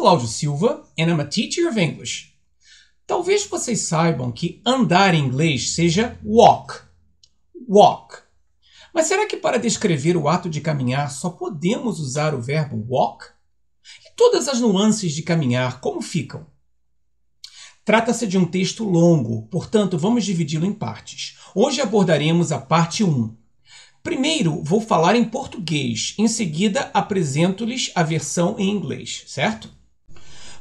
Cláudio Silva and I'm a teacher of English. Talvez vocês saibam que andar em inglês seja walk. Walk. Mas será que para descrever o ato de caminhar só podemos usar o verbo walk? E todas as nuances de caminhar, como ficam? Trata-se de um texto longo, portanto, vamos dividi-lo em partes. Hoje abordaremos a parte 1. Primeiro, vou falar em português, em seguida, apresento-lhes a versão em inglês, certo?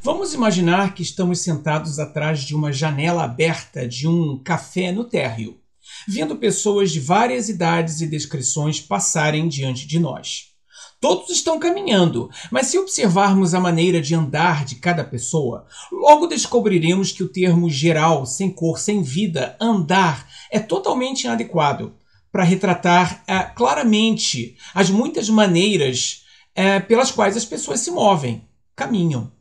Vamos imaginar que estamos sentados atrás de uma janela aberta de um café no térreo, vendo pessoas de várias idades e descrições passarem diante de nós. Todos estão caminhando, mas se observarmos a maneira de andar de cada pessoa, logo descobriremos que o termo geral, sem cor, sem vida, andar, é totalmente inadequado para retratar é, claramente as muitas maneiras é, pelas quais as pessoas se movem, caminham.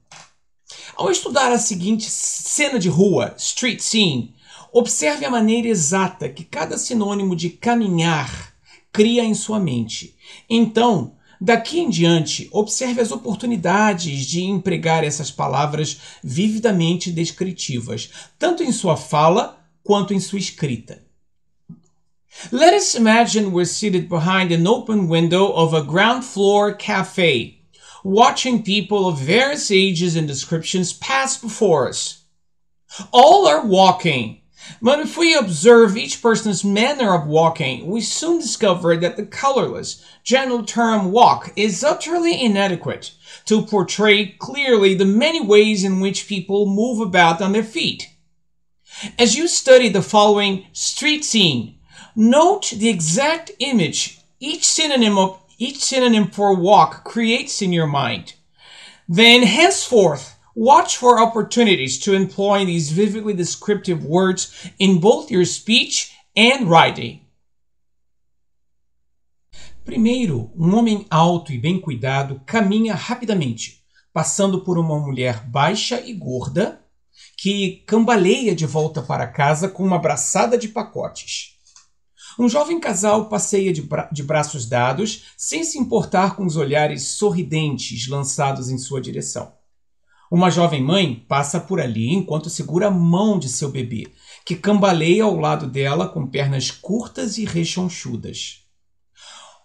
Ao estudar a seguinte cena de rua, street scene, observe a maneira exata que cada sinônimo de caminhar cria em sua mente. Então, daqui em diante, observe as oportunidades de empregar essas palavras vividamente descritivas, tanto em sua fala quanto em sua escrita. Let us imagine we're seated behind an open window of a ground floor cafe. watching people of various ages and descriptions pass before us. All are walking, but if we observe each person's manner of walking, we soon discover that the colorless, general term walk is utterly inadequate to portray clearly the many ways in which people move about on their feet. As you study the following street scene, note the exact image each synonym of each synonym for walk creates in your mind. Then henceforth, watch for opportunities to employ these vividly descriptive words in both your speech and writing. Primeiro, um homem alto e bem cuidado caminha rapidamente, passando por uma mulher baixa e gorda que cambaleia de volta para casa com uma braçada de pacotes. Um jovem casal passeia de, bra de braços dados, sem se importar com os olhares sorridentes lançados em sua direção. Uma jovem mãe passa por ali enquanto segura a mão de seu bebê, que cambaleia ao lado dela com pernas curtas e rechonchudas.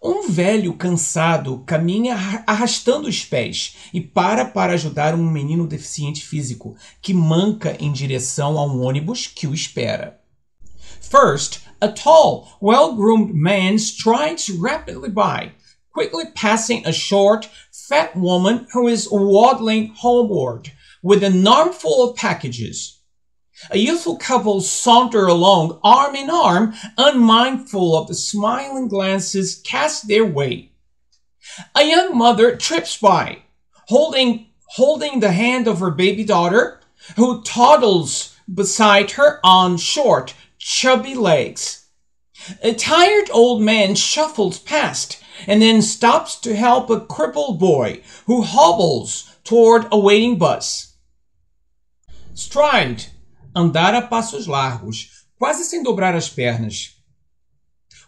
Um velho cansado caminha arrastando os pés e para para ajudar um menino deficiente físico que manca em direção a um ônibus que o espera. First, A tall, well groomed man strides rapidly by, quickly passing a short, fat woman who is waddling homeward with an armful of packages. A youthful couple saunter along arm in arm, unmindful of the smiling glances cast their way. A young mother trips by, holding, holding the hand of her baby daughter, who toddles beside her on short, chubby legs. A tired old man shuffles past and then stops to help a crippled boy who hobbles toward a waiting bus. Stride, andar a passos largos, quase sem dobrar as pernas.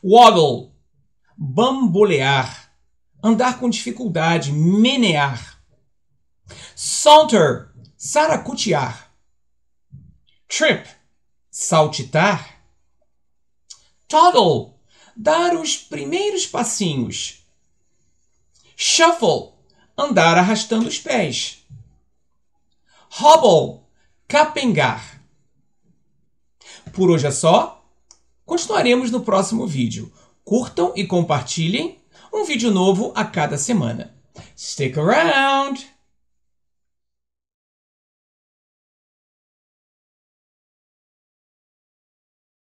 Waddle, bambolear, andar com dificuldade, menear. Saunter, saracutear. Trip, saltitar. Toddle, dar os primeiros passinhos. Shuffle, andar arrastando os pés. Hobble, capengar. Por hoje é só. Continuaremos no próximo vídeo. Curtam e compartilhem um vídeo novo a cada semana. Stick around!